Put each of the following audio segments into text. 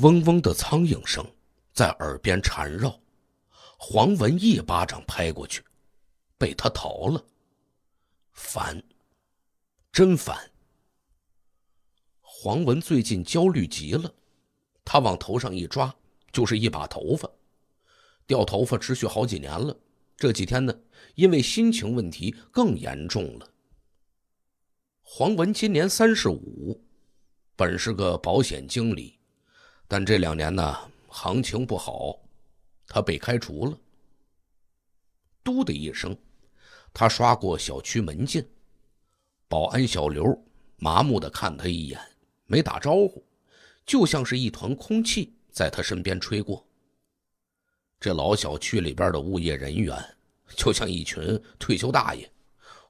嗡嗡的苍蝇声，在耳边缠绕。黄文一巴掌拍过去，被他逃了。烦，真烦。黄文最近焦虑极了，他往头上一抓，就是一把头发。掉头发持续好几年了，这几天呢，因为心情问题更严重了。黄文今年三十五，本是个保险经理。但这两年呢，行情不好，他被开除了。嘟的一声，他刷过小区门禁，保安小刘麻木的看他一眼，没打招呼，就像是一团空气在他身边吹过。这老小区里边的物业人员，就像一群退休大爷，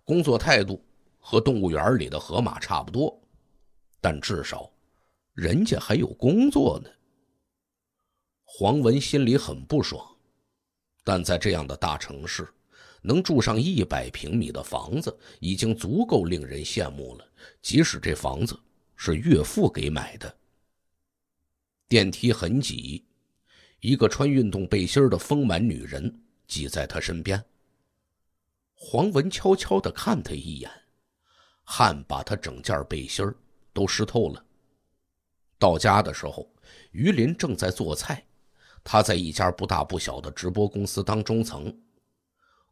工作态度和动物园里的河马差不多，但至少人家还有工作呢。黄文心里很不爽，但在这样的大城市，能住上一百平米的房子已经足够令人羡慕了。即使这房子是岳父给买的。电梯很挤，一个穿运动背心的丰满女人挤在他身边。黄文悄悄地看他一眼，汗把他整件背心都湿透了。到家的时候，于林正在做菜。他在一家不大不小的直播公司当中层，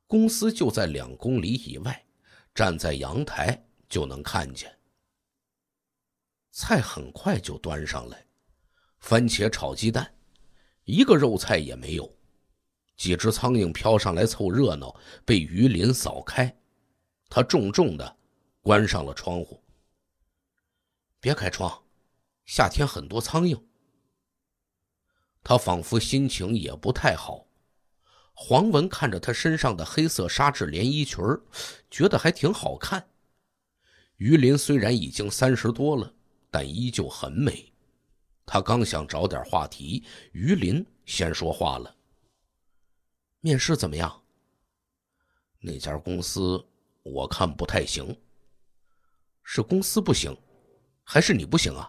公司就在两公里以外，站在阳台就能看见。菜很快就端上来，番茄炒鸡蛋，一个肉菜也没有，几只苍蝇飘上来凑热闹，被鱼鳞扫开。他重重的关上了窗户。别开窗，夏天很多苍蝇。他仿佛心情也不太好，黄文看着他身上的黑色纱质连衣裙儿，觉得还挺好看。于林虽然已经三十多了，但依旧很美。他刚想找点话题，于林先说话了：“面试怎么样？那家公司我看不太行，是公司不行，还是你不行啊？”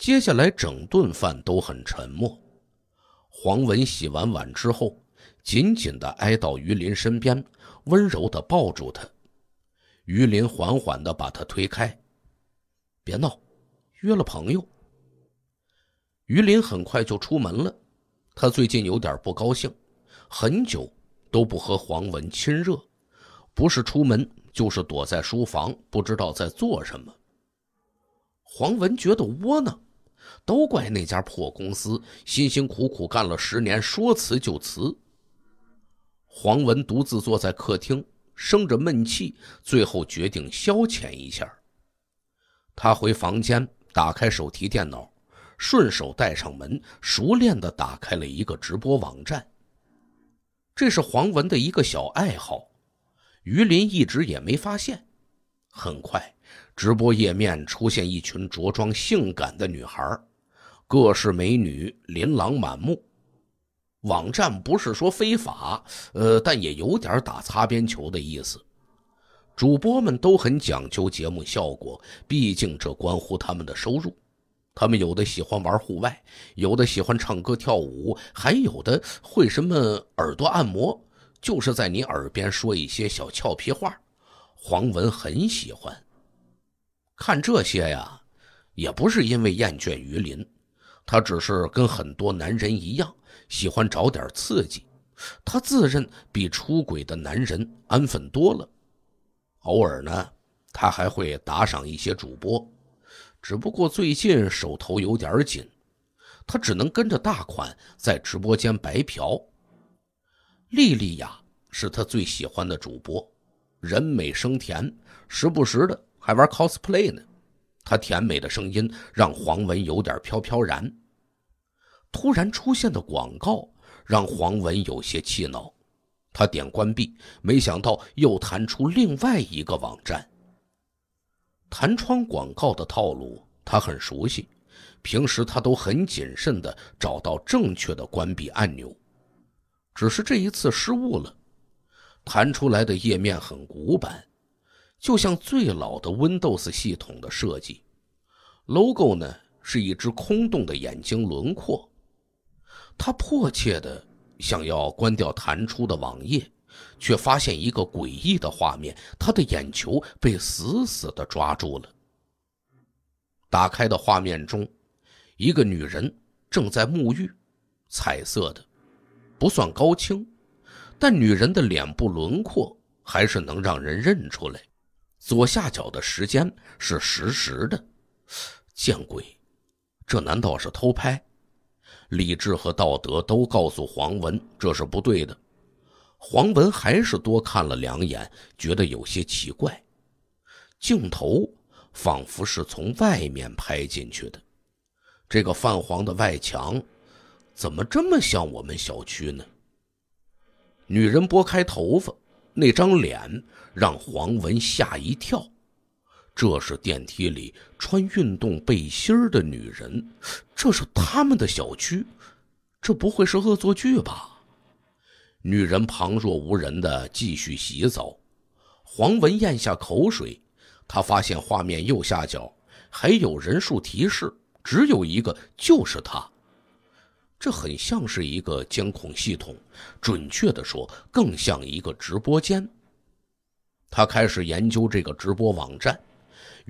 接下来整顿饭都很沉默。黄文洗完碗之后，紧紧地挨到于林身边，温柔地抱住他。于林缓缓地把他推开：“别闹，约了朋友。”于林很快就出门了。他最近有点不高兴，很久都不和黄文亲热，不是出门就是躲在书房，不知道在做什么。黄文觉得窝囊。都怪那家破公司，辛辛苦苦干了十年，说辞就辞。黄文独自坐在客厅，生着闷气，最后决定消遣一下。他回房间，打开手提电脑，顺手带上门，熟练的打开了一个直播网站。这是黄文的一个小爱好，于林一直也没发现。很快，直播页面出现一群着装性感的女孩各式美女琳琅满目，网站不是说非法，呃，但也有点打擦边球的意思。主播们都很讲究节目效果，毕竟这关乎他们的收入。他们有的喜欢玩户外，有的喜欢唱歌跳舞，还有的会什么耳朵按摩，就是在你耳边说一些小俏皮话。黄文很喜欢看这些呀，也不是因为厌倦于林，他只是跟很多男人一样，喜欢找点刺激。他自认比出轨的男人安分多了。偶尔呢，他还会打赏一些主播，只不过最近手头有点紧，他只能跟着大款在直播间白嫖。莉莉娅是他最喜欢的主播，人美声甜，时不时的还玩 cosplay 呢。她甜美的声音让黄文有点飘飘然。突然出现的广告让黄文有些气恼，他点关闭，没想到又弹出另外一个网站。弹窗广告的套路他很熟悉，平时他都很谨慎地找到正确的关闭按钮，只是这一次失误了，弹出来的页面很古板，就像最老的 Windows 系统的设计。Logo 呢是一只空洞的眼睛轮廓。他迫切的想要关掉弹出的网页，却发现一个诡异的画面：他的眼球被死死的抓住了。打开的画面中，一个女人正在沐浴，彩色的，不算高清，但女人的脸部轮廓还是能让人认出来。左下角的时间是实时的，见鬼，这难道是偷拍？理智和道德都告诉黄文这是不对的，黄文还是多看了两眼，觉得有些奇怪。镜头仿佛是从外面拍进去的，这个泛黄的外墙怎么这么像我们小区呢？女人拨开头发，那张脸让黄文吓一跳。这是电梯里穿运动背心儿的女人，这是他们的小区，这不会是恶作剧吧？女人旁若无人地继续洗澡。黄文咽下口水，他发现画面右下角还有人数提示，只有一个，就是她。这很像是一个监控系统，准确地说，更像一个直播间。他开始研究这个直播网站。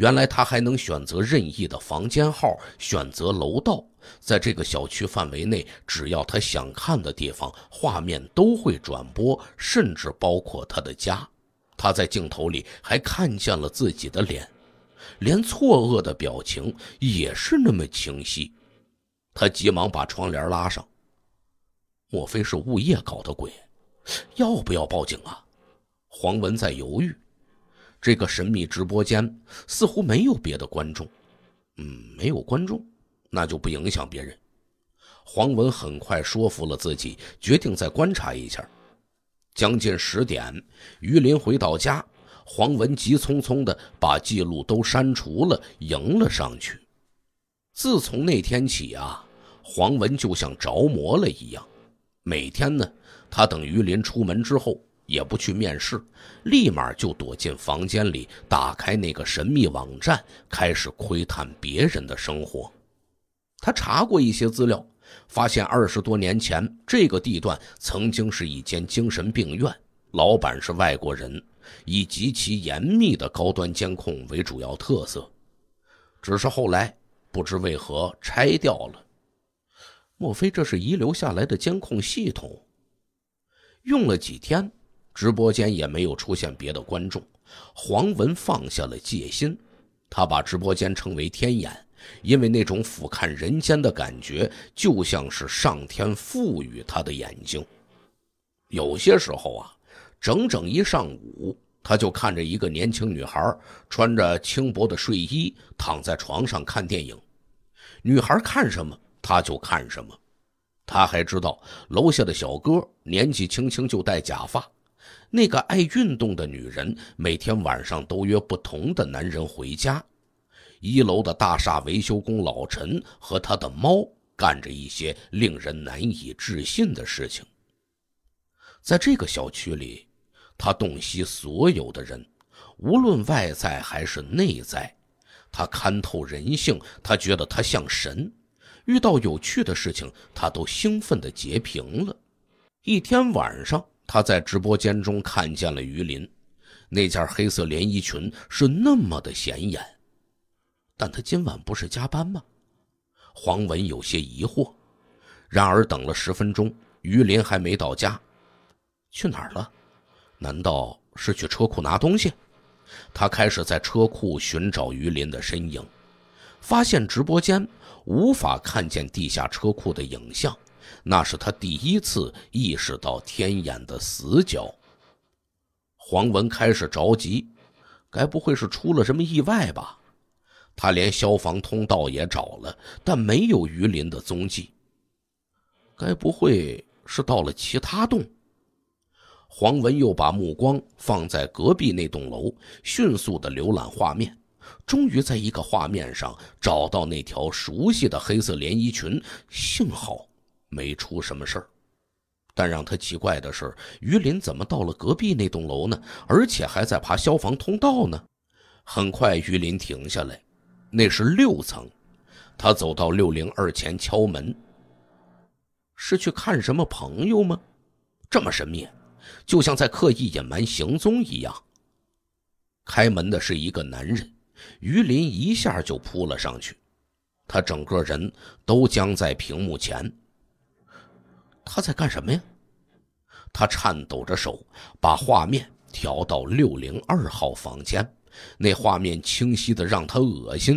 原来他还能选择任意的房间号，选择楼道，在这个小区范围内，只要他想看的地方，画面都会转播，甚至包括他的家。他在镜头里还看见了自己的脸，连错愕的表情也是那么清晰。他急忙把窗帘拉上。莫非是物业搞的鬼？要不要报警啊？黄文在犹豫。这个神秘直播间似乎没有别的观众，嗯，没有观众，那就不影响别人。黄文很快说服了自己，决定再观察一下。将近十点，于林回到家，黄文急匆匆地把记录都删除了，迎了上去。自从那天起啊，黄文就像着魔了一样，每天呢，他等于林出门之后。也不去面试，立马就躲进房间里，打开那个神秘网站，开始窥探别人的生活。他查过一些资料，发现二十多年前这个地段曾经是一间精神病院，老板是外国人，以极其严密的高端监控为主要特色。只是后来不知为何拆掉了，莫非这是遗留下来的监控系统？用了几天。直播间也没有出现别的观众，黄文放下了戒心。他把直播间称为“天眼”，因为那种俯瞰人间的感觉，就像是上天赋予他的眼睛。有些时候啊，整整一上午，他就看着一个年轻女孩穿着轻薄的睡衣躺在床上看电影。女孩看什么，他就看什么。他还知道楼下的小哥年纪轻轻就戴假发。那个爱运动的女人每天晚上都约不同的男人回家。一楼的大厦维修工老陈和他的猫干着一些令人难以置信的事情。在这个小区里，他洞悉所有的人，无论外在还是内在，他看透人性。他觉得他像神。遇到有趣的事情，他都兴奋的截屏了。一天晚上。他在直播间中看见了于林，那件黑色连衣裙是那么的显眼。但他今晚不是加班吗？黄文有些疑惑。然而等了十分钟，于林还没到家，去哪儿了？难道是去车库拿东西？他开始在车库寻找于林的身影，发现直播间无法看见地下车库的影像。那是他第一次意识到天眼的死角。黄文开始着急，该不会是出了什么意外吧？他连消防通道也找了，但没有鱼鳞的踪迹。该不会是到了其他栋？黄文又把目光放在隔壁那栋楼，迅速的浏览画面，终于在一个画面上找到那条熟悉的黑色连衣裙。幸好。没出什么事儿，但让他奇怪的是，于林怎么到了隔壁那栋楼呢？而且还在爬消防通道呢。很快，于林停下来，那是六层。他走到六零二前敲门，是去看什么朋友吗？这么神秘，就像在刻意隐瞒行踪一样。开门的是一个男人，于林一下就扑了上去，他整个人都僵在屏幕前。他在干什么呀？他颤抖着手把画面调到六零二号房间，那画面清晰的让他恶心。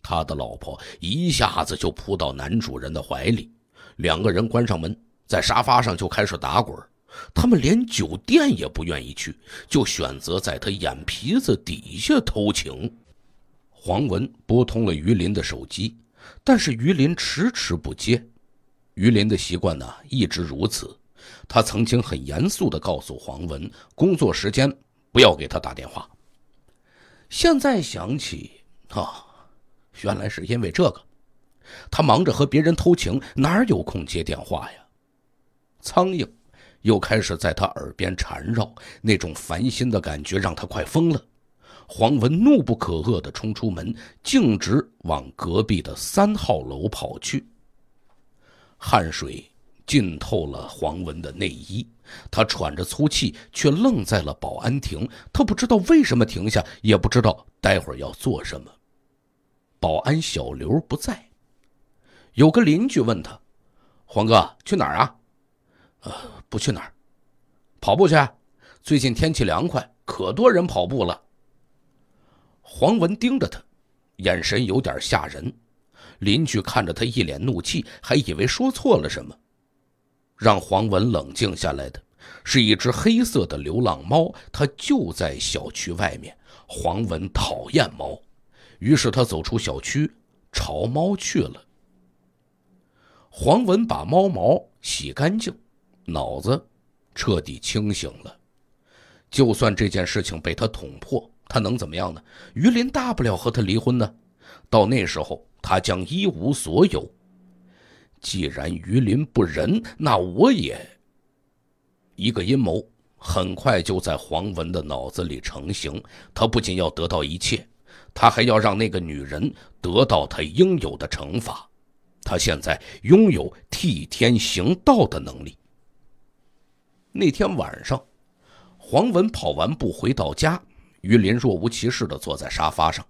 他的老婆一下子就扑到男主人的怀里，两个人关上门，在沙发上就开始打滚。他们连酒店也不愿意去，就选择在他眼皮子底下偷情。黄文拨通了于林的手机，但是于林迟迟不接。于林的习惯呢，一直如此。他曾经很严肃地告诉黄文，工作时间不要给他打电话。现在想起，啊，原来是因为这个。他忙着和别人偷情，哪有空接电话呀？苍蝇又开始在他耳边缠绕，那种烦心的感觉让他快疯了。黄文怒不可遏地冲出门，径直往隔壁的三号楼跑去。汗水浸透了黄文的内衣，他喘着粗气，却愣在了保安亭。他不知道为什么停下，也不知道待会儿要做什么。保安小刘不在，有个邻居问他：“黄哥去哪儿啊？”“呃，不去哪儿，跑步去。最近天气凉快，可多人跑步了。”黄文盯着他，眼神有点吓人。邻居看着他一脸怒气，还以为说错了什么。让黄文冷静下来的是一只黑色的流浪猫，它就在小区外面。黄文讨厌猫，于是他走出小区，朝猫去了。黄文把猫毛洗干净，脑子彻底清醒了。就算这件事情被他捅破，他能怎么样呢？于林大不了和他离婚呢。到那时候，他将一无所有。既然于林不仁，那我也……一个阴谋很快就在黄文的脑子里成型。他不仅要得到一切，他还要让那个女人得到她应有的惩罚。他现在拥有替天行道的能力。那天晚上，黄文跑完步回到家，于林若无其事的坐在沙发上。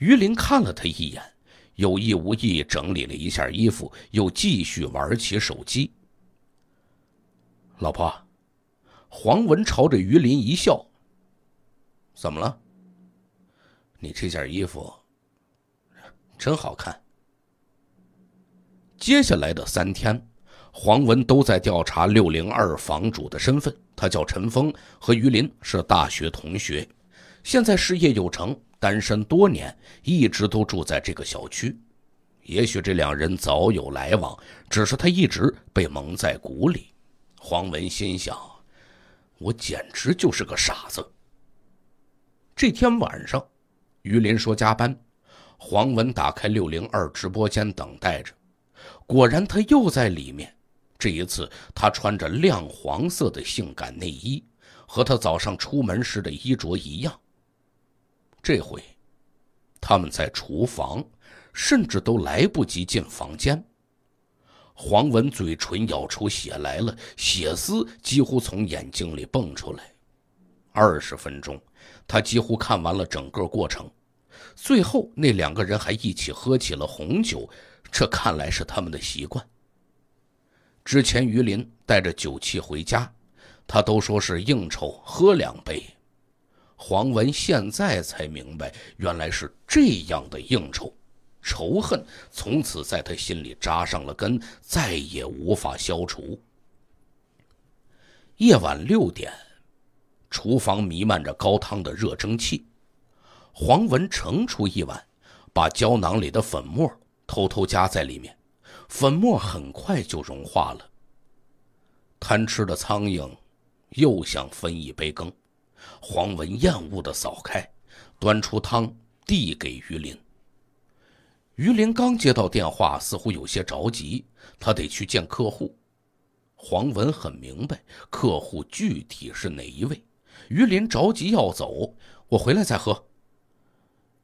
于林看了他一眼，有意无意整理了一下衣服，又继续玩起手机。老婆，黄文朝着于林一笑：“怎么了？你这件衣服真好看。”接下来的三天，黄文都在调查六零二房主的身份。他叫陈峰，和于林是大学同学，现在事业有成。单身多年，一直都住在这个小区。也许这两人早有来往，只是他一直被蒙在鼓里。黄文心想：“我简直就是个傻子。”这天晚上，于林说加班，黄文打开六零二直播间等待着。果然，他又在里面。这一次，他穿着亮黄色的性感内衣，和他早上出门时的衣着一样。这回，他们在厨房，甚至都来不及进房间。黄文嘴唇咬出血来了，血丝几乎从眼睛里蹦出来。二十分钟，他几乎看完了整个过程。最后那两个人还一起喝起了红酒，这看来是他们的习惯。之前于林带着酒气回家，他都说是应酬，喝两杯。黄文现在才明白，原来是这样的应酬，仇恨从此在他心里扎上了根，再也无法消除。夜晚六点，厨房弥漫着高汤的热蒸汽，黄文盛出一碗，把胶囊里的粉末偷偷加在里面，粉末很快就融化了。贪吃的苍蝇又想分一杯羹。黄文厌恶的扫开，端出汤递给于林。于林刚接到电话，似乎有些着急，他得去见客户。黄文很明白客户具体是哪一位。于林着急要走，我回来再喝。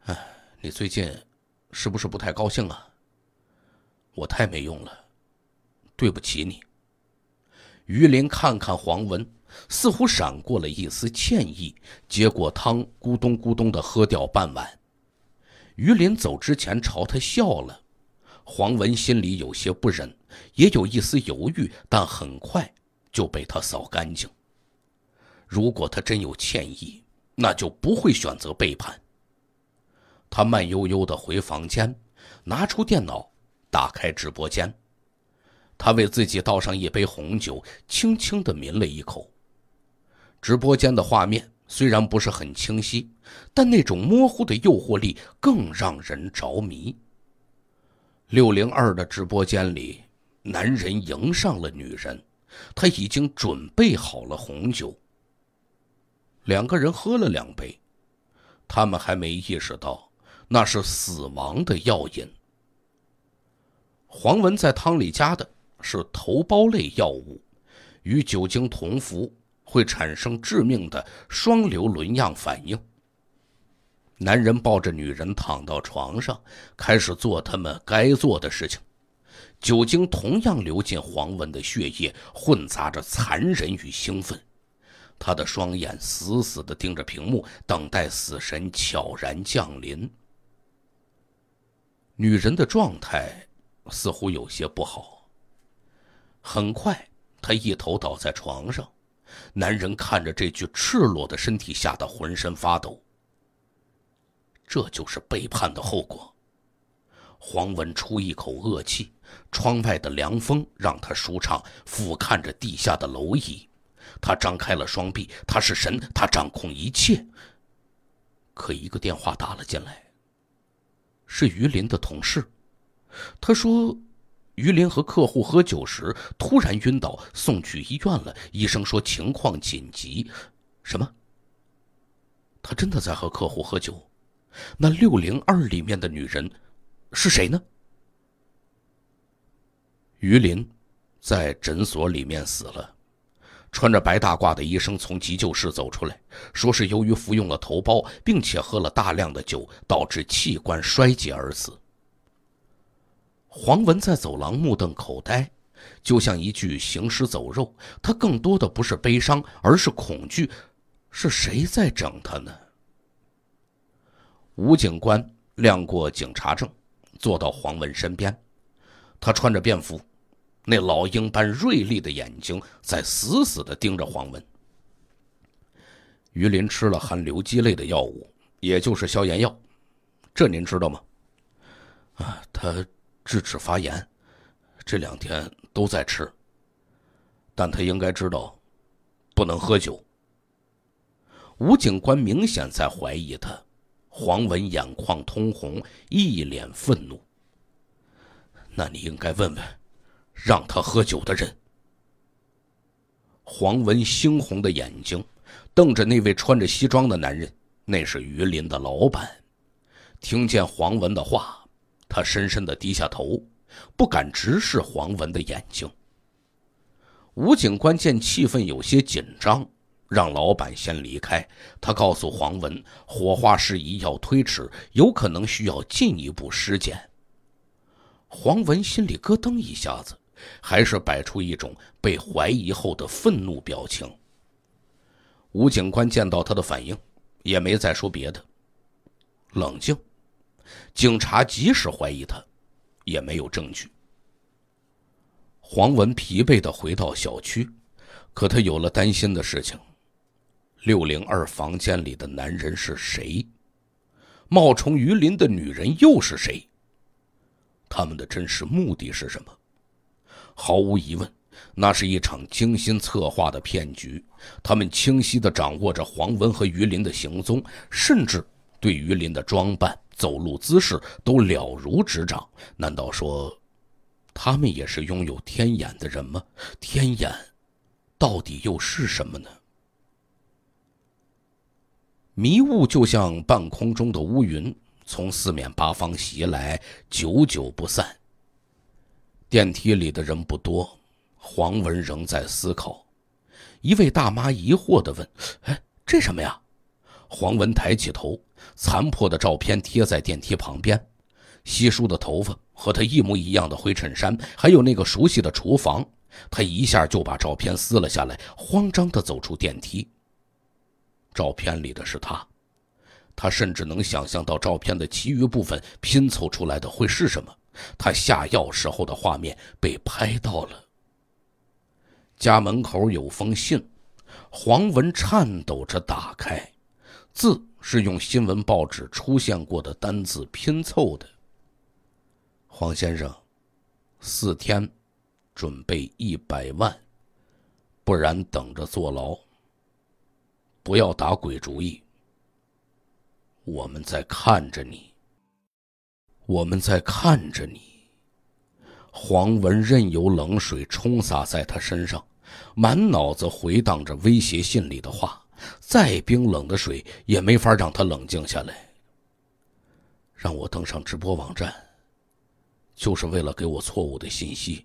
哎，你最近是不是不太高兴啊？我太没用了，对不起你。于林看看黄文。似乎闪过了一丝歉意，接过汤，咕咚咕咚地喝掉半碗。于林走之前朝他笑了，黄文心里有些不忍，也有一丝犹豫，但很快就被他扫干净。如果他真有歉意，那就不会选择背叛。他慢悠悠地回房间，拿出电脑，打开直播间。他为自己倒上一杯红酒，轻轻地抿了一口。直播间的画面虽然不是很清晰，但那种模糊的诱惑力更让人着迷。六零二的直播间里，男人迎上了女人，他已经准备好了红酒。两个人喝了两杯，他们还没意识到那是死亡的药引。黄文在汤里加的是头孢类药物，与酒精同服。会产生致命的双流轮样反应。男人抱着女人躺到床上，开始做他们该做的事情。酒精同样流进黄文的血液，混杂着残忍与兴奋。他的双眼死死地盯着屏幕，等待死神悄然降临。女人的状态似乎有些不好。很快，她一头倒在床上。男人看着这具赤裸的身体，吓得浑身发抖。这就是背叛的后果。黄文出一口恶气，窗外的凉风让他舒畅，俯瞰着地下的蝼蚁。他张开了双臂，他是神，他掌控一切。可一个电话打了进来，是于林的同事，他说。于林和客户喝酒时突然晕倒，送去医院了。医生说情况紧急，什么？他真的在和客户喝酒？那六零二里面的女人是谁呢？于林在诊所里面死了，穿着白大褂的医生从急救室走出来，说是由于服用了头孢，并且喝了大量的酒，导致器官衰竭而死。黄文在走廊目瞪口呆，就像一具行尸走肉。他更多的不是悲伤，而是恐惧。是谁在整他呢？吴警官亮过警察证，坐到黄文身边。他穿着便服，那老鹰般锐利的眼睛在死死地盯着黄文。于林吃了含硫基类的药物，也就是消炎药。这您知道吗？啊，他。智齿发炎，这两天都在吃。但他应该知道不能喝酒。吴警官明显在怀疑他。黄文眼眶通红，一脸愤怒。那你应该问问，让他喝酒的人。黄文猩红的眼睛瞪着那位穿着西装的男人，那是榆林的老板。听见黄文的话。他深深的低下头，不敢直视黄文的眼睛。吴警官见气氛有些紧张，让老板先离开。他告诉黄文，火化事宜要推迟，有可能需要进一步尸检。黄文心里咯噔一下子，还是摆出一种被怀疑后的愤怒表情。吴警官见到他的反应，也没再说别的，冷静。警察即使怀疑他，也没有证据。黄文疲惫的回到小区，可他有了担心的事情：六零二房间里的男人是谁？冒充于林的女人又是谁？他们的真实目的是什么？毫无疑问，那是一场精心策划的骗局。他们清晰的掌握着黄文和于林的行踪，甚至对于林的装扮。走路姿势都了如指掌，难道说，他们也是拥有天眼的人吗？天眼，到底又是什么呢？迷雾就像半空中的乌云，从四面八方袭来，久久不散。电梯里的人不多，黄文仍在思考。一位大妈疑惑地问：“哎，这什么呀？”黄文抬起头，残破的照片贴在电梯旁边，稀疏的头发和他一模一样的灰衬衫，还有那个熟悉的厨房，他一下就把照片撕了下来，慌张的走出电梯。照片里的是他，他甚至能想象到照片的其余部分拼凑出来的会是什么。他下药时候的画面被拍到了。家门口有封信，黄文颤抖着打开。字是用新闻报纸出现过的单字拼凑的。黄先生，四天，准备一百万，不然等着坐牢。不要打鬼主意。我们在看着你，我们在看着你。黄文任由冷水冲洒在他身上，满脑子回荡着威胁信里的话。再冰冷的水也没法让他冷静下来。让我登上直播网站，就是为了给我错误的信息，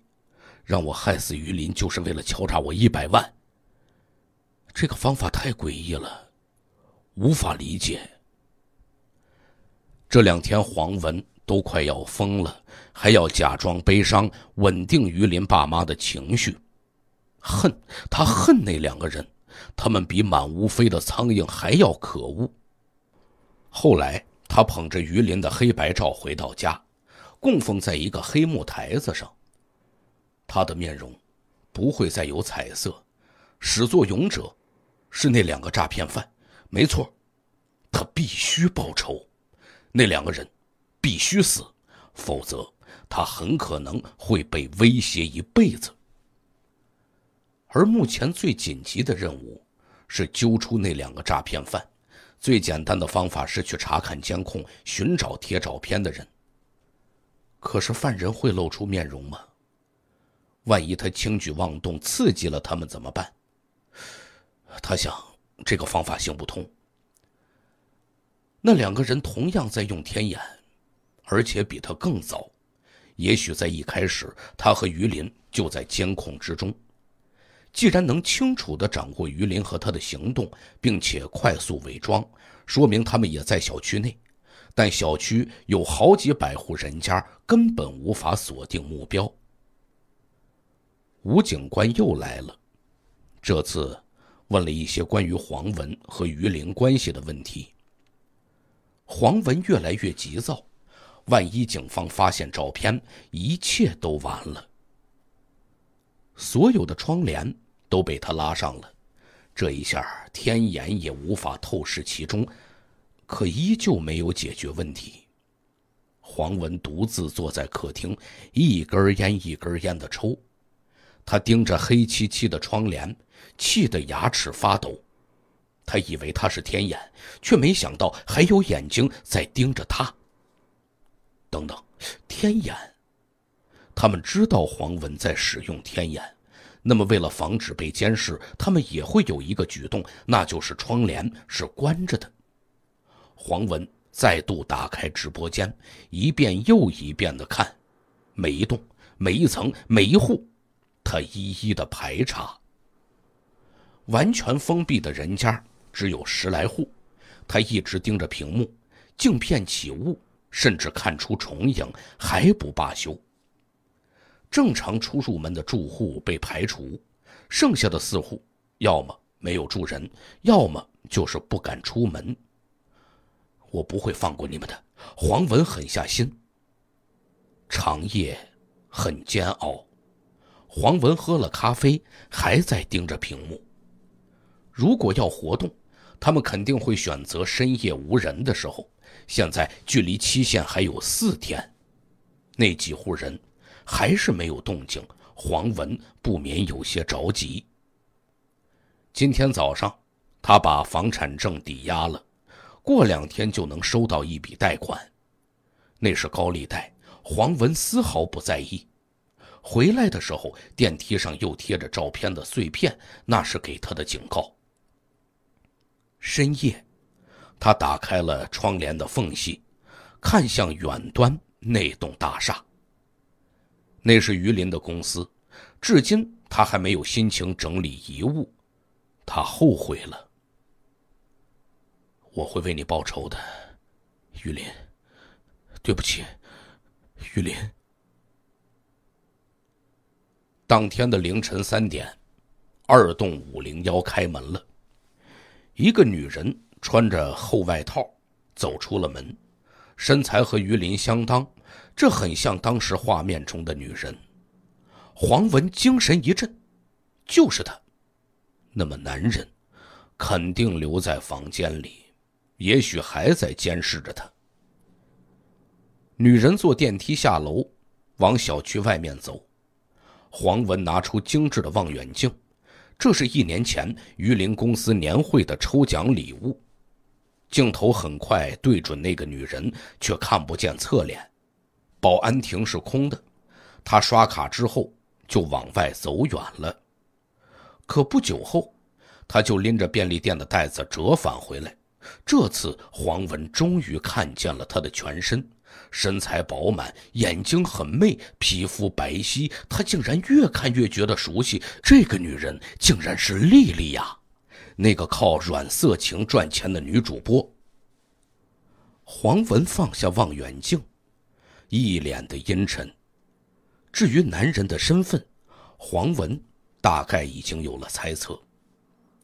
让我害死于林，就是为了敲诈我一百万。这个方法太诡异了，无法理解。这两天黄文都快要疯了，还要假装悲伤，稳定于林爸妈的情绪。恨他，恨那两个人。他们比满屋飞的苍蝇还要可恶。后来，他捧着榆林的黑白照回到家，供奉在一个黑木台子上。他的面容不会再有彩色。始作俑者是那两个诈骗犯，没错。他必须报仇，那两个人必须死，否则他很可能会被威胁一辈子。而目前最紧急的任务是揪出那两个诈骗犯。最简单的方法是去查看监控，寻找贴照片的人。可是犯人会露出面容吗？万一他轻举妄动，刺激了他们怎么办？他想，这个方法行不通。那两个人同样在用天眼，而且比他更早。也许在一开始，他和于林就在监控之中。既然能清楚的掌握鱼鳞和他的行动，并且快速伪装，说明他们也在小区内，但小区有好几百户人家，根本无法锁定目标。吴警官又来了，这次问了一些关于黄文和鱼鳞关系的问题。黄文越来越急躁，万一警方发现照片，一切都完了。所有的窗帘都被他拉上了，这一下天眼也无法透视其中，可依旧没有解决问题。黄文独自坐在客厅，一根烟一根烟的抽，他盯着黑漆漆的窗帘，气得牙齿发抖。他以为他是天眼，却没想到还有眼睛在盯着他。等等，天眼。他们知道黄文在使用天眼，那么为了防止被监视，他们也会有一个举动，那就是窗帘是关着的。黄文再度打开直播间，一遍又一遍的看，每一栋、每一层、每一户，他一一的排查。完全封闭的人家只有十来户，他一直盯着屏幕，镜片起雾，甚至看出重影，还不罢休。正常出入门的住户被排除，剩下的四户，要么没有住人，要么就是不敢出门。我不会放过你们的，黄文狠下心。长夜很煎熬，黄文喝了咖啡，还在盯着屏幕。如果要活动，他们肯定会选择深夜无人的时候。现在距离期限还有四天，那几户人？还是没有动静，黄文不免有些着急。今天早上，他把房产证抵押了，过两天就能收到一笔贷款，那是高利贷。黄文丝毫不在意。回来的时候，电梯上又贴着照片的碎片，那是给他的警告。深夜，他打开了窗帘的缝隙，看向远端那栋大厦。那是于林的公司，至今他还没有心情整理遗物，他后悔了。我会为你报仇的，于林，对不起，于林。当天的凌晨三点，二栋五零幺开门了，一个女人穿着厚外套走出了门，身材和于林相当。这很像当时画面中的女人，黄文精神一振，就是她。那么男人肯定留在房间里，也许还在监视着她。女人坐电梯下楼，往小区外面走。黄文拿出精致的望远镜，这是一年前榆林公司年会的抽奖礼物。镜头很快对准那个女人，却看不见侧脸。保安亭是空的，他刷卡之后就往外走远了。可不久后，他就拎着便利店的袋子折返回来。这次，黄文终于看见了他的全身，身材饱满，眼睛很媚，皮肤白皙。他竟然越看越觉得熟悉，这个女人竟然是丽丽呀，那个靠软色情赚钱的女主播。黄文放下望远镜。一脸的阴沉。至于男人的身份，黄文大概已经有了猜测。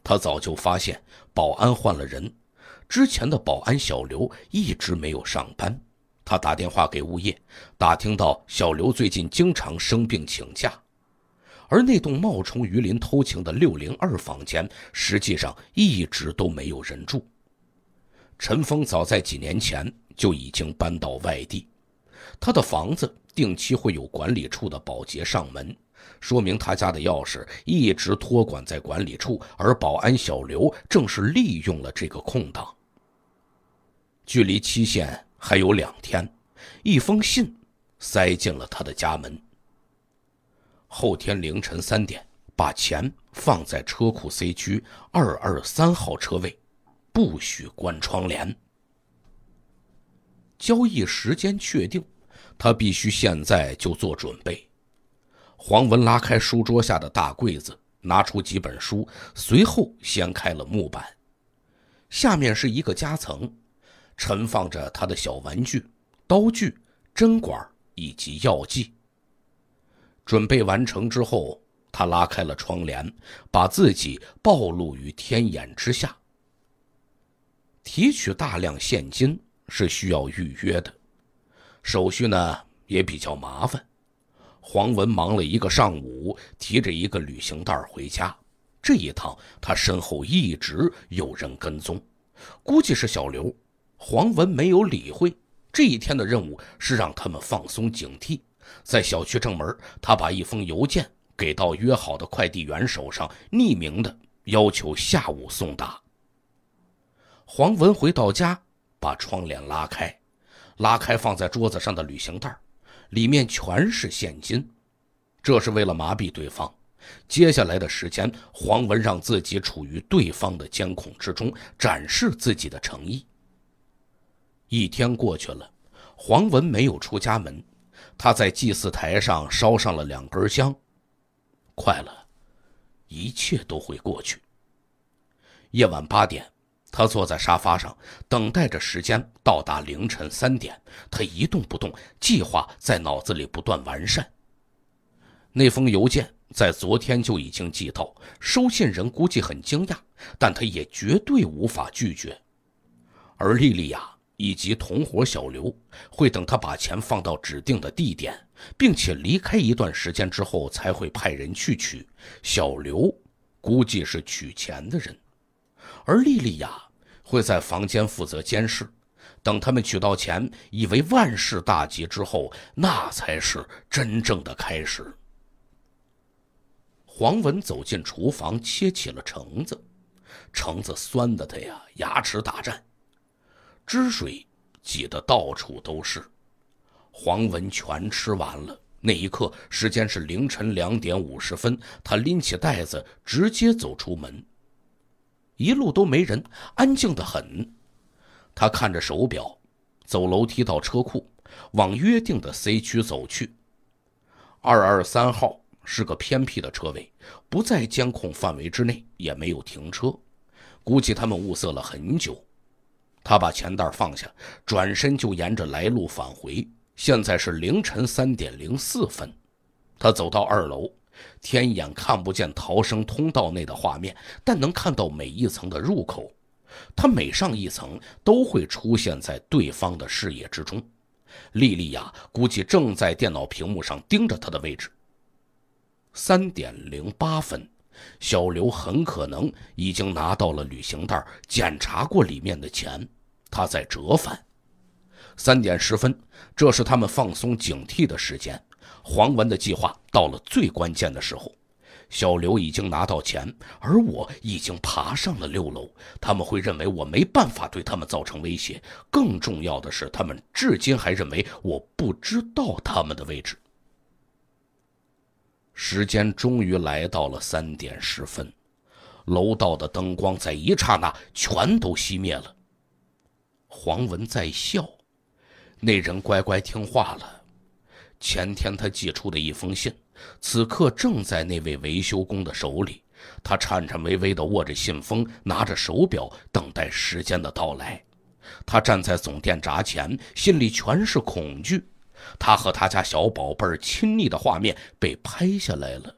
他早就发现保安换了人，之前的保安小刘一直没有上班。他打电话给物业，打听到小刘最近经常生病请假，而那栋冒充于林偷情的六零二房间，实际上一直都没有人住。陈峰早在几年前就已经搬到外地。他的房子定期会有管理处的保洁上门，说明他家的钥匙一直托管在管理处，而保安小刘正是利用了这个空档。距离期限还有两天，一封信塞进了他的家门。后天凌晨三点，把钱放在车库 C 区二二三号车位，不许关窗帘。交易时间确定。他必须现在就做准备。黄文拉开书桌下的大柜子，拿出几本书，随后掀开了木板，下面是一个夹层，陈放着他的小玩具、刀具、针管以及药剂。准备完成之后，他拉开了窗帘，把自己暴露于天眼之下。提取大量现金是需要预约的。手续呢也比较麻烦，黄文忙了一个上午，提着一个旅行袋回家。这一趟他身后一直有人跟踪，估计是小刘，黄文没有理会。这一天的任务是让他们放松警惕，在小区正门，他把一封邮件给到约好的快递员手上，匿名的要求下午送达。黄文回到家，把窗帘拉开。拉开放在桌子上的旅行袋里面全是现金，这是为了麻痹对方。接下来的时间，黄文让自己处于对方的监控之中，展示自己的诚意。一天过去了，黄文没有出家门，他在祭祀台上烧上了两根香。快了，一切都会过去。夜晚八点。他坐在沙发上，等待着时间到达凌晨三点。他一动不动，计划在脑子里不断完善。那封邮件在昨天就已经寄到，收信人估计很惊讶，但他也绝对无法拒绝。而莉莉亚以及同伙小刘会等他把钱放到指定的地点，并且离开一段时间之后才会派人去取。小刘估计是取钱的人。而莉莉亚会在房间负责监视，等他们取到钱，以为万事大吉之后，那才是真正的开始。黄文走进厨房，切起了橙子，橙子酸的他呀牙齿打颤，汁水挤得到处都是，黄文全吃完了。那一刻，时间是凌晨两点五十分，他拎起袋子，直接走出门。一路都没人，安静的很。他看着手表，走楼梯到车库，往约定的 C 区走去。二二三号是个偏僻的车位，不在监控范围之内，也没有停车，估计他们物色了很久。他把钱袋放下，转身就沿着来路返回。现在是凌晨三点零四分，他走到二楼。天眼看不见逃生通道内的画面，但能看到每一层的入口。他每上一层，都会出现在对方的视野之中。莉莉亚估计正在电脑屏幕上盯着他的位置。三点零八分，小刘很可能已经拿到了旅行袋，检查过里面的钱，他在折返。三点十分，这是他们放松警惕的时间。黄文的计划到了最关键的时候，小刘已经拿到钱，而我已经爬上了六楼。他们会认为我没办法对他们造成威胁，更重要的是，他们至今还认为我不知道他们的位置。时间终于来到了三点十分，楼道的灯光在一刹那全都熄灭了。黄文在笑，那人乖乖听话了。前天他寄出的一封信，此刻正在那位维修工的手里。他颤颤巍巍的握着信封，拿着手表等待时间的到来。他站在总电闸前，心里全是恐惧。他和他家小宝贝儿亲昵的画面被拍下来了。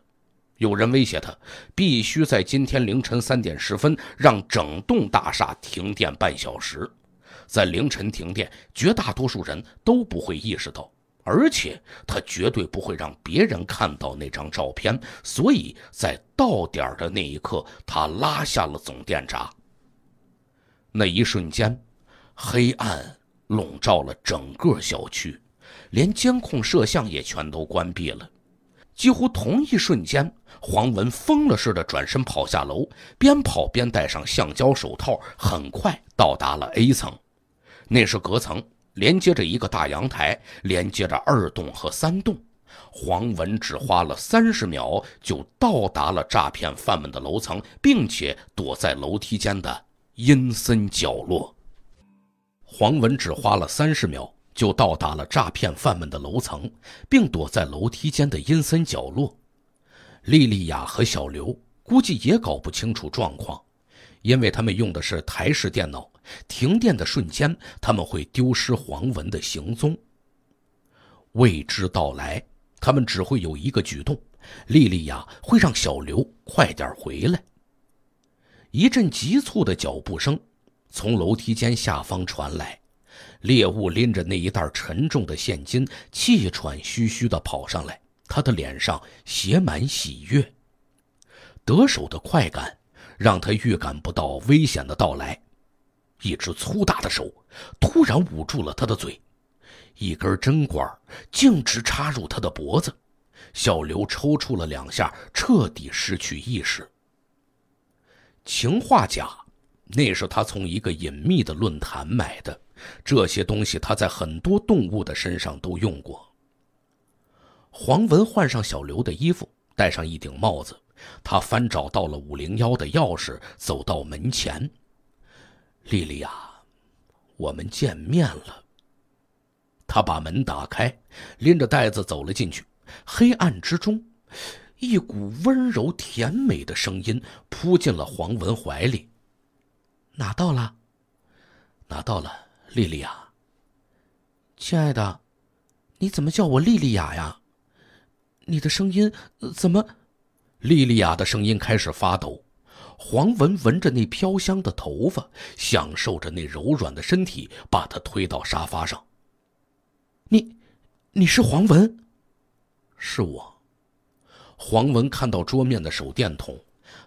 有人威胁他，必须在今天凌晨三点十分让整栋大厦停电半小时。在凌晨停电，绝大多数人都不会意识到。而且他绝对不会让别人看到那张照片，所以在到点的那一刻，他拉下了总电闸。那一瞬间，黑暗笼罩了整个小区，连监控摄像也全都关闭了。几乎同一瞬间，黄文疯了似的转身跑下楼，边跑边戴上橡胶手套，很快到达了 A 层，那是隔层。连接着一个大阳台，连接着二栋和三栋。黄文只花了三十秒就到达了诈骗犯们的楼层，并且躲在楼梯间的阴森角落。黄文只花了三十秒就到达了诈骗犯们的楼层，并躲在楼梯间的阴森角落。莉莉亚和小刘估计也搞不清楚状况，因为他们用的是台式电脑。停电的瞬间，他们会丢失黄文的行踪。未知到来，他们只会有一个举动：莉莉娅会让小刘快点回来。一阵急促的脚步声从楼梯间下方传来，猎物拎着那一袋沉重的现金，气喘吁吁的跑上来。他的脸上写满喜悦，得手的快感让他预感不到危险的到来。一只粗大的手突然捂住了他的嘴，一根针管径直插入他的脖子，小刘抽搐了两下，彻底失去意识。氰化钾，那是他从一个隐秘的论坛买的。这些东西他在很多动物的身上都用过。黄文换上小刘的衣服，戴上一顶帽子，他翻找到了五零幺的钥匙，走到门前。莉莉亚，我们见面了。他把门打开，拎着袋子走了进去。黑暗之中，一股温柔甜美的声音扑进了黄文怀里。拿到了，拿到了，莉莉亚。亲爱的，你怎么叫我莉莉亚呀？你的声音怎么？莉莉亚的声音开始发抖。黄文闻着那飘香的头发，享受着那柔软的身体，把他推到沙发上。你，你是黄文？是我。黄文看到桌面的手电筒，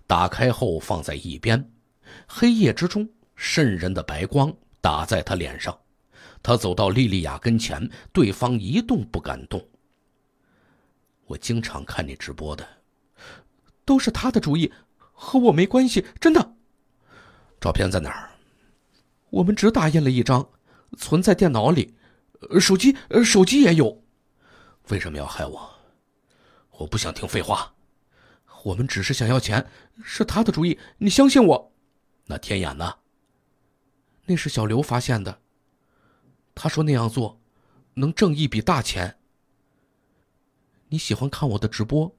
打开后放在一边。黑夜之中，渗人的白光打在他脸上。他走到莉莉亚跟前，对方一动不敢动。我经常看你直播的，都是他的主意。和我没关系，真的。照片在哪儿？我们只打印了一张，存在电脑里，手机，手机也有。为什么要害我？我不想听废话。我们只是想要钱，是他的主意。你相信我。那天眼呢？那是小刘发现的。他说那样做，能挣一笔大钱。你喜欢看我的直播？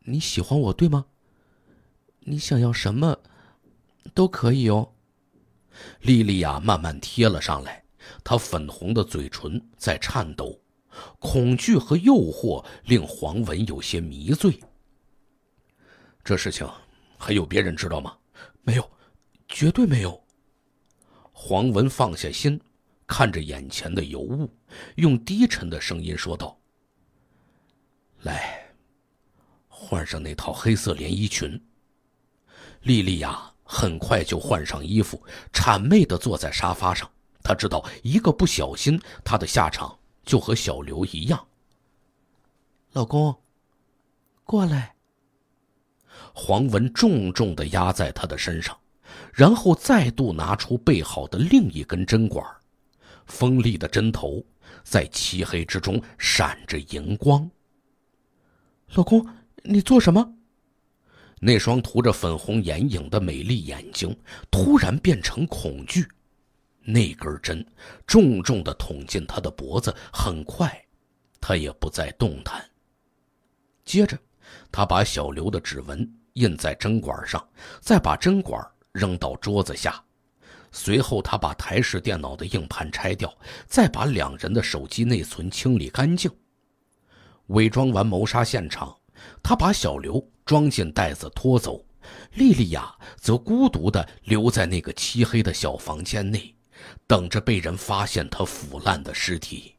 你喜欢我，对吗？你想要什么，都可以哦。莉莉亚慢慢贴了上来，她粉红的嘴唇在颤抖，恐惧和诱惑令黄文有些迷醉。这事情还有别人知道吗？没有，绝对没有。黄文放下心，看着眼前的尤物，用低沉的声音说道：“来，换上那套黑色连衣裙。”莉莉娅很快就换上衣服，谄媚的坐在沙发上。她知道，一个不小心，她的下场就和小刘一样。老公，过来。黄文重重的压在她的身上，然后再度拿出备好的另一根针管，锋利的针头在漆黑之中闪着荧光。老公，你做什么？那双涂着粉红眼影的美丽眼睛突然变成恐惧，那根针重重地捅进他的脖子，很快，他也不再动弹。接着，他把小刘的指纹印在针管上，再把针管扔到桌子下。随后，他把台式电脑的硬盘拆掉，再把两人的手机内存清理干净。伪装完谋杀现场，他把小刘。装进袋子拖走，莉莉亚则孤独的留在那个漆黑的小房间内，等着被人发现她腐烂的尸体。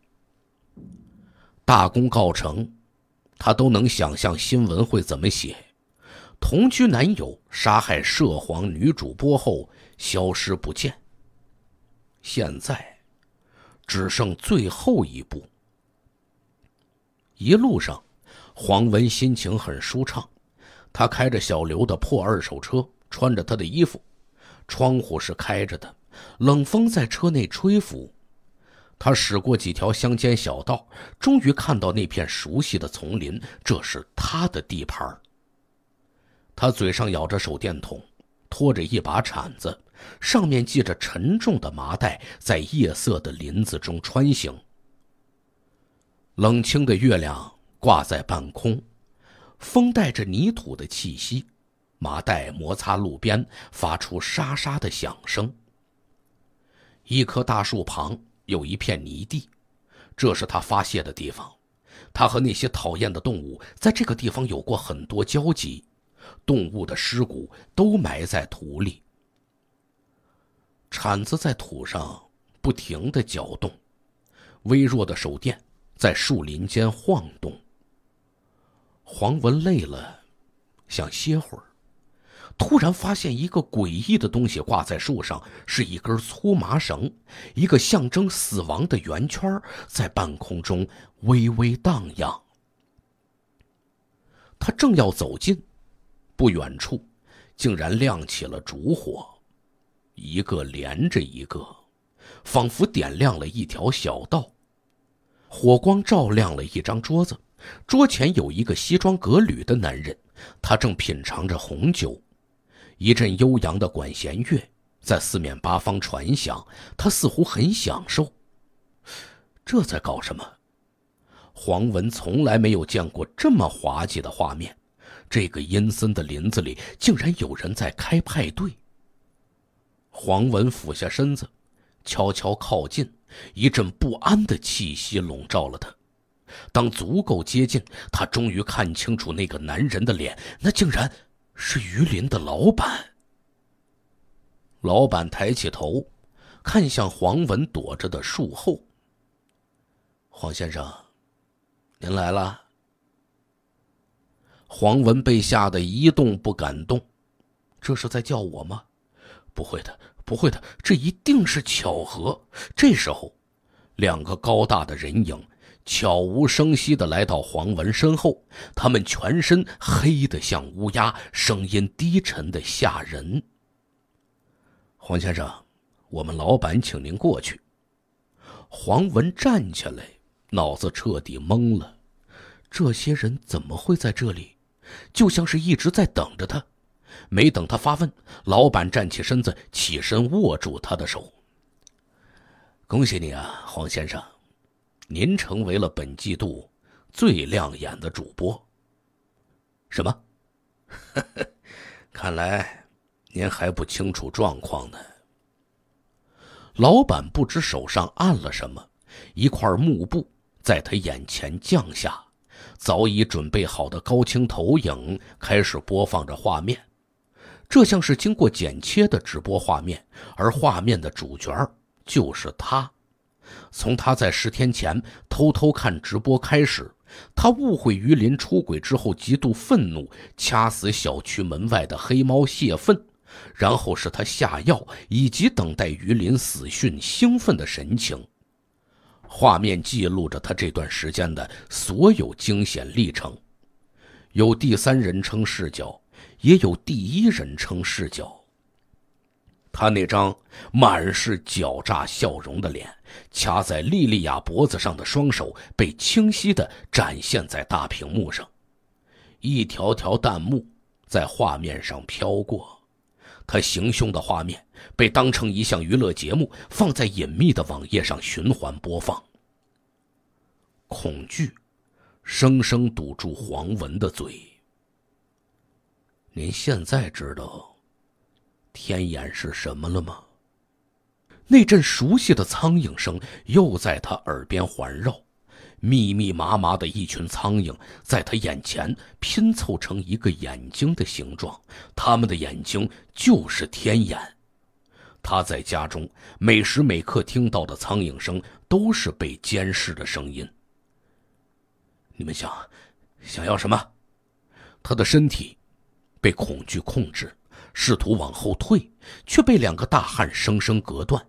大功告成，他都能想象新闻会怎么写：同居男友杀害涉黄女主播后消失不见。现在，只剩最后一步。一路上，黄文心情很舒畅。他开着小刘的破二手车，穿着他的衣服，窗户是开着的，冷风在车内吹拂。他驶过几条乡间小道，终于看到那片熟悉的丛林，这是他的地盘。他嘴上咬着手电筒，拖着一把铲子，上面系着沉重的麻袋，在夜色的林子中穿行。冷清的月亮挂在半空。风带着泥土的气息，麻袋摩擦路边，发出沙沙的响声。一棵大树旁有一片泥地，这是他发泄的地方。他和那些讨厌的动物在这个地方有过很多交集，动物的尸骨都埋在土里。铲子在土上不停的搅动，微弱的手电在树林间晃动。黄文累了，想歇会儿，突然发现一个诡异的东西挂在树上，是一根粗麻绳，一个象征死亡的圆圈在半空中微微荡漾。他正要走近，不远处竟然亮起了烛火，一个连着一个，仿佛点亮了一条小道，火光照亮了一张桌子。桌前有一个西装革履的男人，他正品尝着红酒。一阵悠扬的管弦乐在四面八方传响，他似乎很享受。这在搞什么？黄文从来没有见过这么滑稽的画面。这个阴森的林子里竟然有人在开派对。黄文俯下身子，悄悄靠近，一阵不安的气息笼罩了他。当足够接近，他终于看清楚那个男人的脸，那竟然是鱼鳞的老板。老板抬起头，看向黄文躲着的树后。黄先生，您来了。黄文被吓得一动不敢动，这是在叫我吗？不会的，不会的，这一定是巧合。这时候，两个高大的人影。悄无声息的来到黄文身后，他们全身黑的像乌鸦，声音低沉的吓人。黄先生，我们老板请您过去。黄文站起来，脑子彻底懵了，这些人怎么会在这里？就像是一直在等着他。没等他发问，老板站起身子，起身握住他的手。恭喜你啊，黄先生。您成为了本季度最亮眼的主播。什么？看来您还不清楚状况呢。老板不知手上按了什么，一块幕布在他眼前降下，早已准备好的高清投影开始播放着画面。这像是经过剪切的直播画面，而画面的主角就是他。从他在十天前偷偷看直播开始，他误会于林出轨之后极度愤怒，掐死小区门外的黑猫泄愤，然后是他下药以及等待于林死讯兴奋的神情。画面记录着他这段时间的所有惊险历程，有第三人称视角，也有第一人称视角。他那张满是狡诈笑容的脸，掐在莉莉亚脖子上的双手被清晰地展现在大屏幕上，一条条弹幕在画面上飘过，他行凶的画面被当成一项娱乐节目放在隐秘的网页上循环播放。恐惧，生生堵住黄文的嘴。您现在知道。天眼是什么了吗？那阵熟悉的苍蝇声又在他耳边环绕，密密麻麻的一群苍蝇在他眼前拼凑成一个眼睛的形状，他们的眼睛就是天眼。他在家中每时每刻听到的苍蝇声都是被监视的声音。你们想，想要什么？他的身体被恐惧控制。试图往后退，却被两个大汉生生隔断。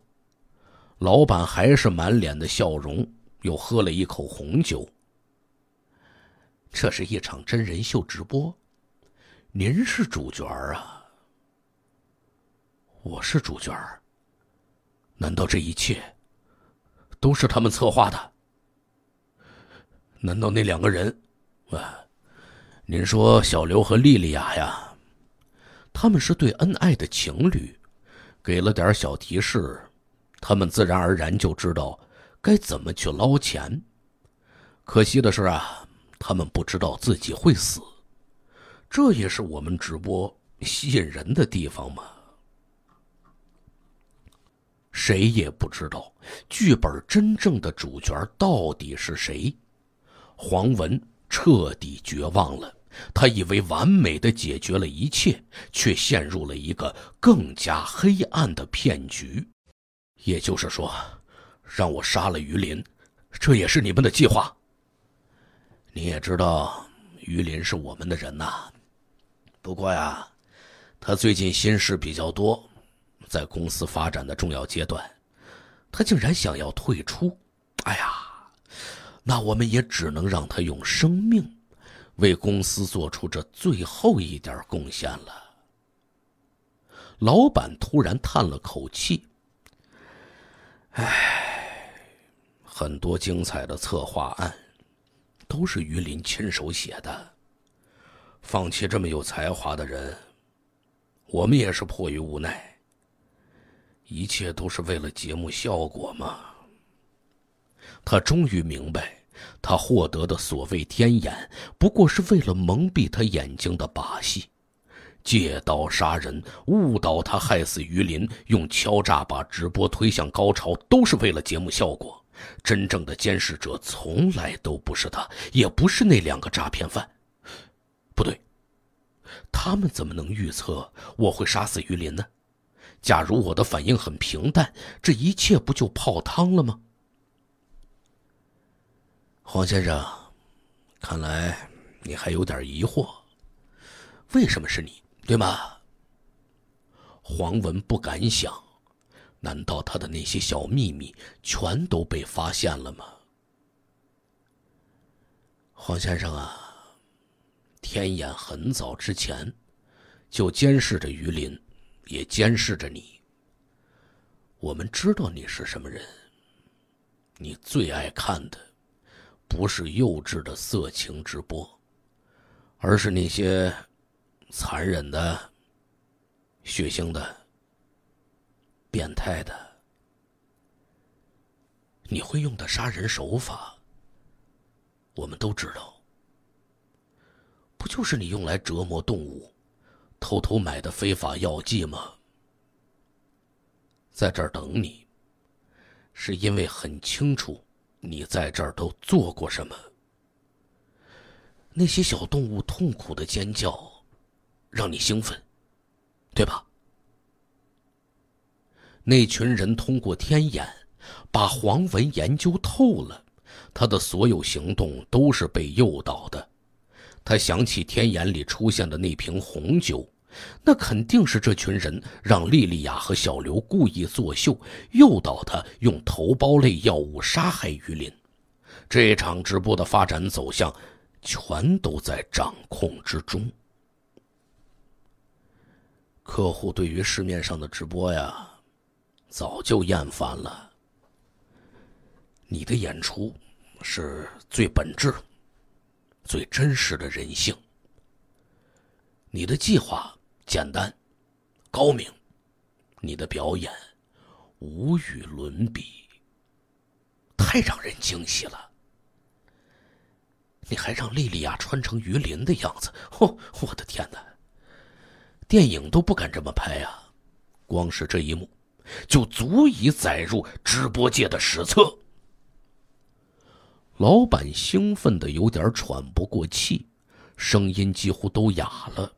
老板还是满脸的笑容，又喝了一口红酒。这是一场真人秀直播，您是主角啊？我是主角？难道这一切都是他们策划的？难道那两个人？啊，您说小刘和莉莉亚呀？他们是对恩爱的情侣，给了点小提示，他们自然而然就知道该怎么去捞钱。可惜的是啊，他们不知道自己会死，这也是我们直播吸引人的地方嘛。谁也不知道剧本真正的主角到底是谁，黄文彻底绝望了。他以为完美的解决了一切，却陷入了一个更加黑暗的骗局。也就是说，让我杀了于林，这也是你们的计划。你也知道，于林是我们的人呐。不过呀，他最近心事比较多，在公司发展的重要阶段，他竟然想要退出。哎呀，那我们也只能让他用生命。为公司做出这最后一点贡献了。老板突然叹了口气：“哎，很多精彩的策划案都是于林亲手写的。放弃这么有才华的人，我们也是迫于无奈。一切都是为了节目效果嘛。”他终于明白。他获得的所谓天眼，不过是为了蒙蔽他眼睛的把戏；借刀杀人，误导他害死于林，用敲诈把直播推向高潮，都是为了节目效果。真正的监视者从来都不是他，也不是那两个诈骗犯。不对，他们怎么能预测我会杀死于林呢？假如我的反应很平淡，这一切不就泡汤了吗？黄先生，看来你还有点疑惑，为什么是你，对吗？黄文不敢想，难道他的那些小秘密全都被发现了吗？黄先生啊，天眼很早之前就监视着榆林，也监视着你。我们知道你是什么人，你最爱看的。不是幼稚的色情直播，而是那些残忍的、血腥的、变态的。你会用的杀人手法，我们都知道。不就是你用来折磨动物、偷偷买的非法药剂吗？在这儿等你，是因为很清楚。你在这儿都做过什么？那些小动物痛苦的尖叫，让你兴奋，对吧？那群人通过天眼把黄文研究透了，他的所有行动都是被诱导的。他想起天眼里出现的那瓶红酒。那肯定是这群人让莉莉亚和小刘故意作秀，诱导他用头孢类药物杀害于林。这场直播的发展走向，全都在掌控之中。客户对于市面上的直播呀，早就厌烦了。你的演出是最本质、最真实的人性。你的计划。简单，高明，你的表演无与伦比，太让人惊喜了。你还让莉莉亚穿成鱼鳞的样子，嚯，我的天哪！电影都不敢这么拍啊，光是这一幕就足以载入直播界的史册。老板兴奋的有点喘不过气，声音几乎都哑了。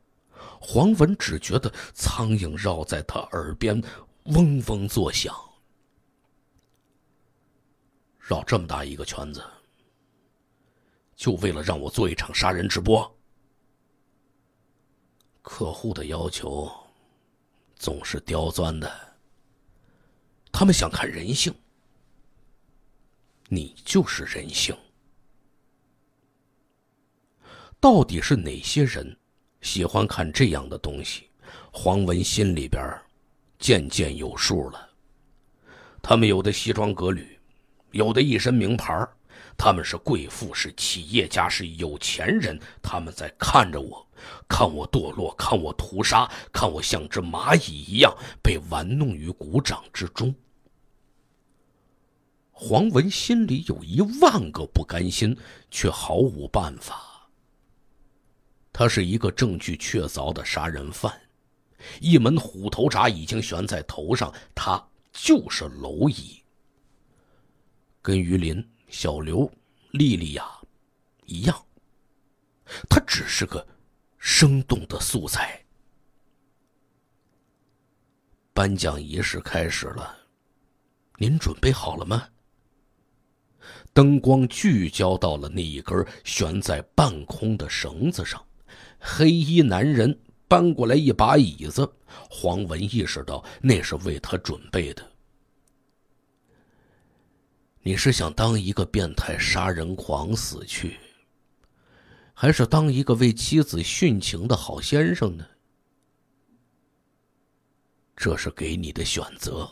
黄文只觉得苍蝇绕在他耳边嗡嗡作响，绕这么大一个圈子，就为了让我做一场杀人直播。客户的要求总是刁钻的，他们想看人性，你就是人性，到底是哪些人？喜欢看这样的东西，黄文心里边渐渐有数了。他们有的西装革履，有的一身名牌，他们是贵妇，是企业家，是有钱人。他们在看着我，看我堕落，看我屠杀，看我像只蚂蚁一样被玩弄于股掌之中。黄文心里有一万个不甘心，却毫无办法。他是一个证据确凿的杀人犯，一门虎头铡已经悬在头上，他就是蝼蚁。跟于林、小刘、莉莉亚一样，他只是个生动的素材。颁奖仪式开始了，您准备好了吗？灯光聚焦到了那一根悬在半空的绳子上。黑衣男人搬过来一把椅子，黄文意识到那是为他准备的。你是想当一个变态杀人狂死去，还是当一个为妻子殉情的好先生呢？这是给你的选择。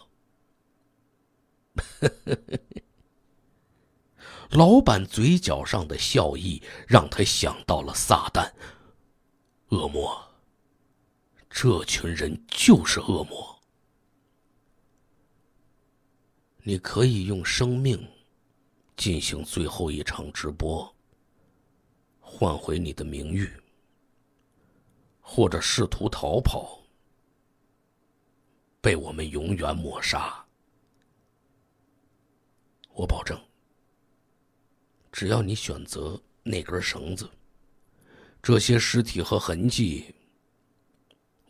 老板嘴角上的笑意让他想到了撒旦。恶魔，这群人就是恶魔。你可以用生命进行最后一场直播，换回你的名誉，或者试图逃跑，被我们永远抹杀。我保证，只要你选择那根绳子。这些尸体和痕迹，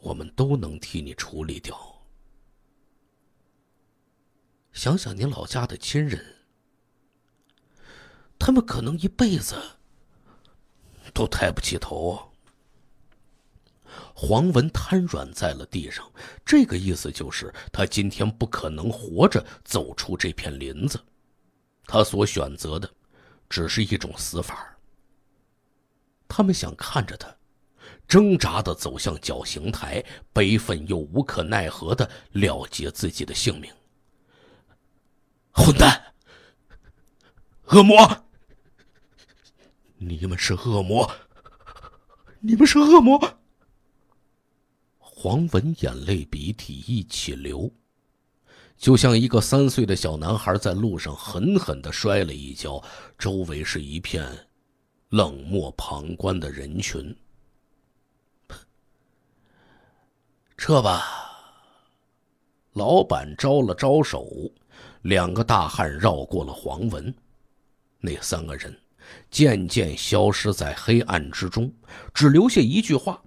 我们都能替你处理掉。想想您老家的亲人，他们可能一辈子都抬不起头。黄文瘫软在了地上，这个意思就是他今天不可能活着走出这片林子。他所选择的，只是一种死法。他们想看着他挣扎的走向绞刑台，悲愤又无可奈何的了结自己的性命。混蛋，恶魔，你们是恶魔，你们是恶魔。黄文眼泪鼻涕一起流，就像一个三岁的小男孩在路上狠狠的摔了一跤，周围是一片。冷漠旁观的人群，撤 吧！老板招了招手，两个大汉绕过了黄文，那三个人渐渐消失在黑暗之中，只留下一句话，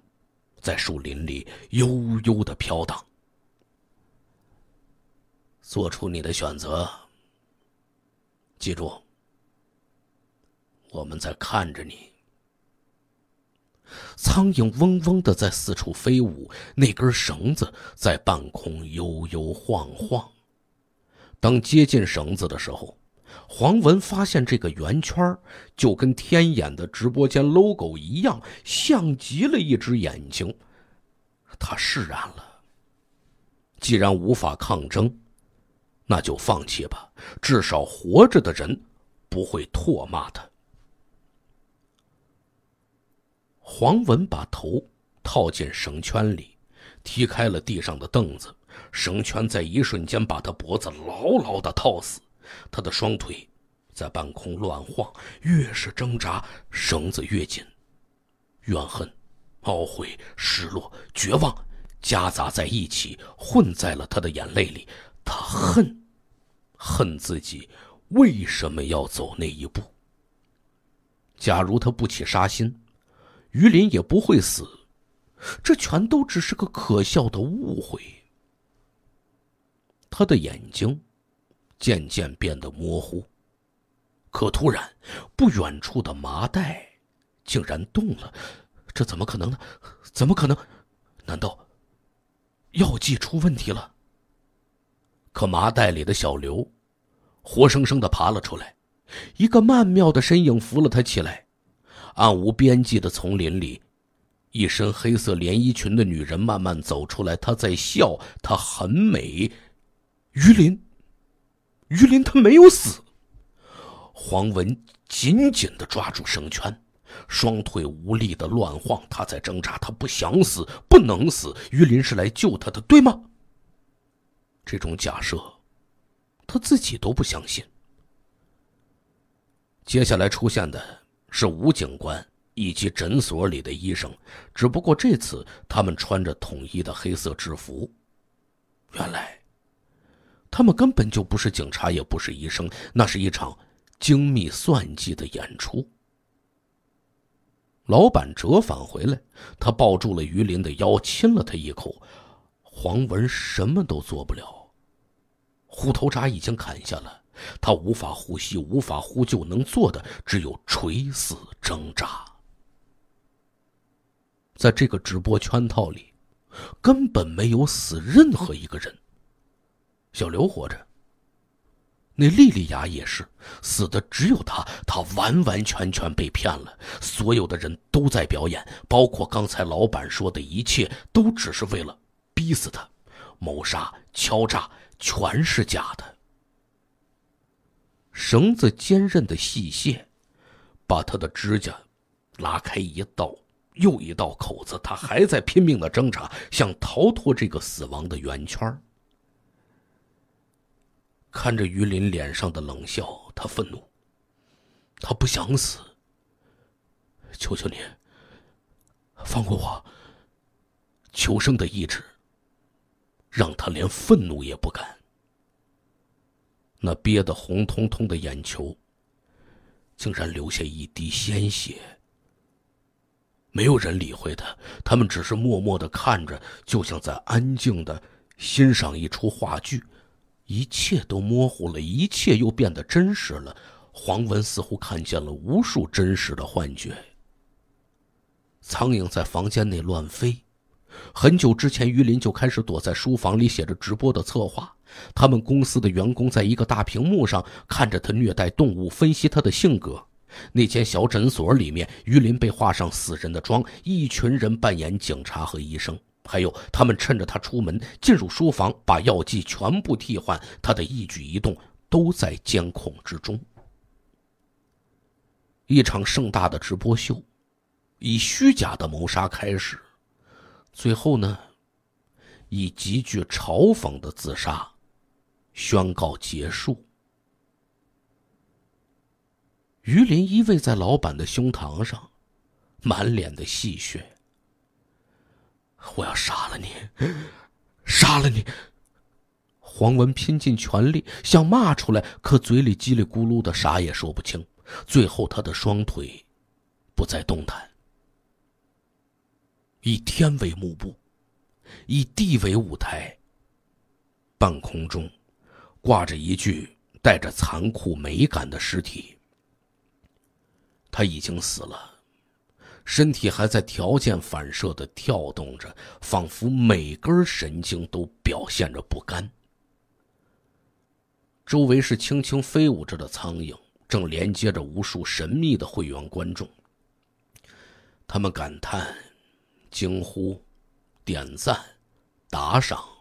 在树林里悠悠的飘荡：“做出你的选择，记住。”我们在看着你。苍蝇嗡嗡的在四处飞舞，那根绳子在半空悠悠晃晃。当接近绳子的时候，黄文发现这个圆圈就跟天眼的直播间 logo 一样，像极了一只眼睛。他释然了。既然无法抗争，那就放弃吧。至少活着的人不会唾骂他。黄文把头套进绳圈里，踢开了地上的凳子，绳圈在一瞬间把他脖子牢牢的套死。他的双腿在半空乱晃，越是挣扎，绳子越紧。怨恨、懊悔、失落、绝望，夹杂在一起，混在了他的眼泪里。他恨，恨自己为什么要走那一步。假如他不起杀心。于林也不会死，这全都只是个可笑的误会。他的眼睛渐渐变得模糊，可突然，不远处的麻袋竟然动了，这怎么可能呢？怎么可能？难道药剂出问题了？可麻袋里的小刘活生生的爬了出来，一个曼妙的身影扶了他起来。暗无边际的丛林里，一身黑色连衣裙的女人慢慢走出来。她在笑，她很美。于林，于林，她没有死。黄文紧紧的抓住绳圈，双腿无力的乱晃，他在挣扎，他不想死，不能死。于林是来救他的，对吗？这种假设，他自己都不相信。接下来出现的。是吴警官以及诊所里的医生，只不过这次他们穿着统一的黑色制服。原来，他们根本就不是警察，也不是医生，那是一场精密算计的演出。老板折返回来，他抱住了于林的腰，亲了他一口。黄文什么都做不了，虎头铡已经砍下了。他无法呼吸，无法呼救，能做的只有垂死挣扎。在这个直播圈套里，根本没有死任何一个人。小刘活着，那莉莉娅也是死的，只有他，他完完全全被骗了。所有的人都在表演，包括刚才老板说的一切，都只是为了逼死他，谋杀、敲诈，全是假的。绳子坚韧的细线，把他的指甲拉开一道又一道口子。他还在拼命的挣扎，想逃脱这个死亡的圆圈。看着于林脸上的冷笑，他愤怒。他不想死。求求你，放过我。求生的意志，让他连愤怒也不敢。那憋得红彤彤的眼球，竟然流下一滴鲜血。没有人理会他，他们只是默默的看着，就像在安静的欣赏一出话剧。一切都模糊了，一切又变得真实了。黄文似乎看见了无数真实的幻觉。苍蝇在房间内乱飞。很久之前，于林就开始躲在书房里写着直播的策划。他们公司的员工在一个大屏幕上看着他虐待动物，分析他的性格。那间小诊所里面，于林被画上死人的妆，一群人扮演警察和医生，还有他们趁着他出门进入书房，把药剂全部替换。他的一举一动都在监控之中。一场盛大的直播秀，以虚假的谋杀开始，最后呢，以极具嘲讽的自杀。宣告结束。于林依偎在老板的胸膛上，满脸的戏谑：“我要杀了你，杀了你！”黄文拼尽全力想骂出来，可嘴里叽里咕噜的啥也说不清。最后，他的双腿不再动弹。以天为幕布，以地为舞台，半空中。挂着一具带着残酷美感的尸体。他已经死了，身体还在条件反射的跳动着，仿佛每根神经都表现着不甘。周围是轻轻飞舞着的苍蝇，正连接着无数神秘的会员观众。他们感叹、惊呼、点赞、打赏。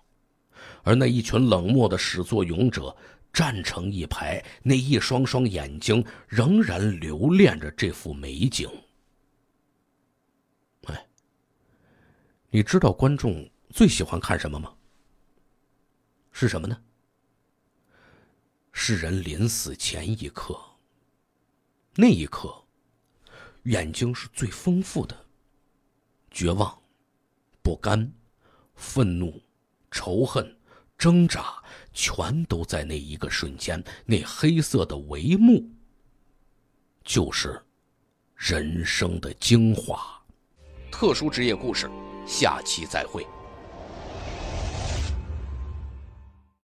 而那一群冷漠的始作俑者站成一排，那一双双眼睛仍然留恋着这幅美景。哎，你知道观众最喜欢看什么吗？是什么呢？是人临死前一刻。那一刻，眼睛是最丰富的，绝望、不甘、愤怒、仇恨。挣扎，全都在那一个瞬间。那黑色的帷幕，就是人生的精华。特殊职业故事，下期再会。